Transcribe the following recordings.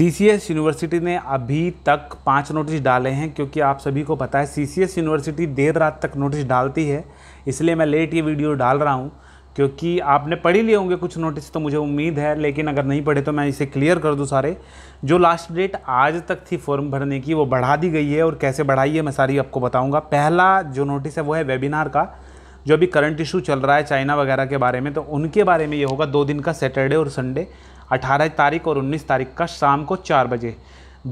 S university ने अभी तक पांच नोटिस डाले हैं क्योंकि आप सभी को पता है एस यूनिवर्सिटी देर रात तक नोटिस डालती है इसलिए मैं लेट ये वीडियो डाल रहा हूँ क्योंकि आपने पढ़ी लिए होंगे कुछ नोटिस तो मुझे उम्मीद है लेकिन अगर नहीं पढ़े तो मैं इसे क्लियर कर दूँ सारे जो लास्ट डेट आज तक थी फॉर्म भरने की वो बढ़ा दी गई है और कैसे बढ़ाई है मैं सारी आपको बताऊँगा पहला जो नोटिस है वो है वेबिनार का जो अभी करंट इशू चल रहा है चाइना वगैरह के बारे में तो उनके बारे में ये होगा दो दिन का सैटरडे और संडे अठारह तारीख और उन्नीस तारीख का शाम को चार बजे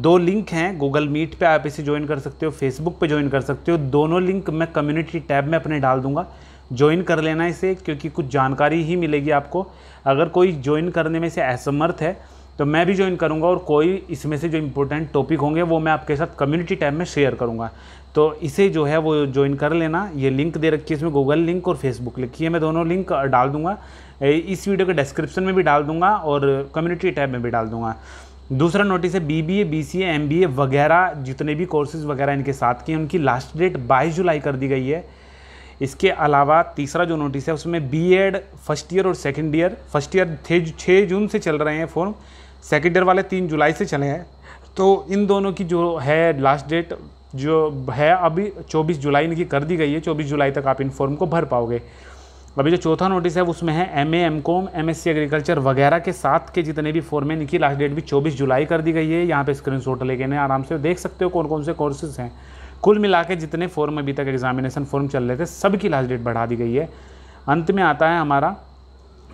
दो लिंक हैं गूगल मीट पे आप इसे ज्वाइन कर सकते हो फेसबुक पे ज्वाइन कर सकते हो दोनों लिंक मैं कम्युनिटी टैब में अपने डाल दूंगा ज्वाइन कर लेना इसे क्योंकि कुछ जानकारी ही मिलेगी आपको अगर कोई ज्वाइन करने में से असमर्थ है तो मैं भी ज्वाइन करूँगा और कोई इसमें से जो इम्पोर्टेंट टॉपिक होंगे वो मैं आपके साथ कम्युनिटी टैब में शेयर करूँगा तो इसे जो है वो ज्वाइन कर लेना ये लिंक दे रखी है इसमें गूगल लिंक और फेसबुक लिखी है मैं दोनों लिंक डाल दूँगा इस वीडियो के डिस्क्रिप्शन में भी डाल दूंगा और कम्युनिटी टैब में भी डाल दूंगा दूसरा नोटिस है B B A B C M B A वगैरह जितने भी कोर्सेज वगैरह इनके साथ किए उनकी लास्ट डेट बाईस जुलाई कर दी गई है इसके अलावा तीसरा जो नोटिस है उसमें बी एड फर्स्ट ईयर और सेकेंड ईयर फर्स्ट ईयर छः जून से चल रहे हैं फॉर्म सेकेंड ईयर वाले तीन जुलाई से चले हैं तो इन दोनों की जो है लास्ट डेट जो है अभी 24 जुलाई इनकी कर दी गई है 24 जुलाई तक आप इन फॉर्म को भर पाओगे अभी जो चौथा नोटिस है उसमें है M A M Com M S C agriculture वगैरह के साथ के जितने भी फॉर्म हैं इनकी लास्ट डेट भी 24 जुलाई कर दी गई है यहाँ पे शॉट लेके ना आराम से देख सकते हो कौन कौन से कोर्सेज हैं कुल मिला के जितने फॉर्म अभी तक एग्जामिनेशन फॉर्म चल रहे थे सबकी लास्ट डेट बढ़ा दी गई है अंत में आता है हमारा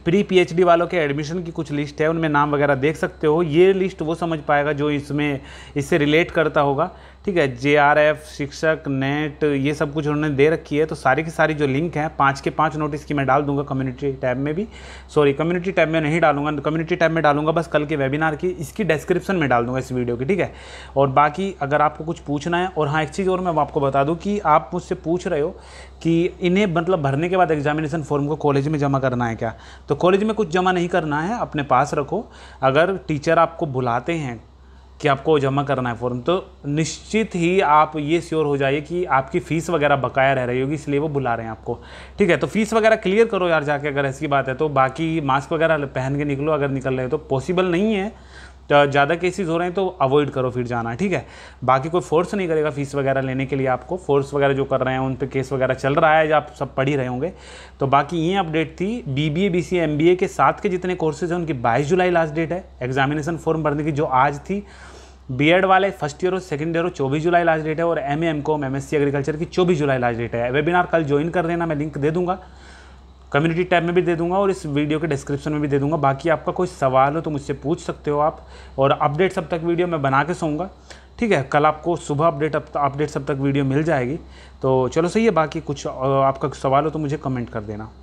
प्री पीएचडी वालों के एडमिशन की कुछ लिस्ट है उनमें नाम वगैरह देख सकते हो ये लिस्ट वो समझ पाएगा जो इसमें इससे रिलेट करता होगा ठीक है जे आर एफ शिक्षक नेट ये सब कुछ उन्होंने दे रखी है तो सारी की सारी जो लिंक है पाँच के पाँच नोटिस की मैं डाल दूंगा कम्युनिटी टैब में भी सॉरी कम्युनिटी टैब में नहीं डालूंगा कम्युनिटी टैब में डालूंगा बस कल के वेबिनार की इसकी डिस्क्रिप्शन में डाल दूंगा इस वीडियो की ठीक है और बाकी अगर आपको कुछ पूछना है और हाँ एक चीज़ और मैं आपको बता दूँ कि आप मुझसे पूछ रहे हो कि इन्हें मतलब भरने के बाद एग्जामिनेशन फॉर्म को कॉलेज में जमा करना है क्या तो कॉलेज में कुछ जमा नहीं करना है अपने पास रखो अगर टीचर आपको बुलाते हैं कि आपको जमा करना है फ़ौरन तो निश्चित ही आप ये श्योर हो जाइए कि आपकी फ़ीस वगैरह बकाया रह रही होगी इसलिए वो बुला रहे हैं आपको ठीक है तो फ़ीस वगैरह क्लियर करो यार जाके अगर ऐसी बात है तो बाकी मास्क वगैरह पहन के निकलो अगर निकल रहे हो तो पॉसिबल नहीं है Uh, ज़्यादा केसेस हो रहे हैं तो अवॉइड करो फिर जाना ठीक है बाकी कोई फोर्स नहीं करेगा फीस वगैरह लेने के लिए आपको फोर्स वगैरह जो कर रहे हैं उन पर केस वगैरह चल रहा है या आप सब पढ़ ही रहे होंगे तो बाकी ये अपडेट थी B B A B C M B A के साथ के जितने कोर्सेज हैं उनकी बाईस जुलाई लास्ट डेट है एग्जामिनेशन फॉर्म भरने की जो आज थी बी एड वाले फर्स्ट ईयर और सेकंड ईयर और चौबीस जुलाई लास्ट डेट है और M A M Com M S C agriculture की चौबीस जुलाई लास्ट डेट है वेबिनार कल ज्वाइन कर देना मैं लिंक दे दूंगा कम्युनिटी टैब में भी दे दूंगा और इस वीडियो के डिस्क्रिप्शन में भी दे दूंगा बाकी आपका कोई सवाल हो तो मुझसे पूछ सकते हो आप और अपडेट सब तक वीडियो मैं बना के सोऊंगा ठीक है कल आपको सुबह अपडेट अपडेट सब तक वीडियो मिल जाएगी तो चलो सही है बाकी कुछ आपका सवाल हो तो मुझे कमेंट कर देना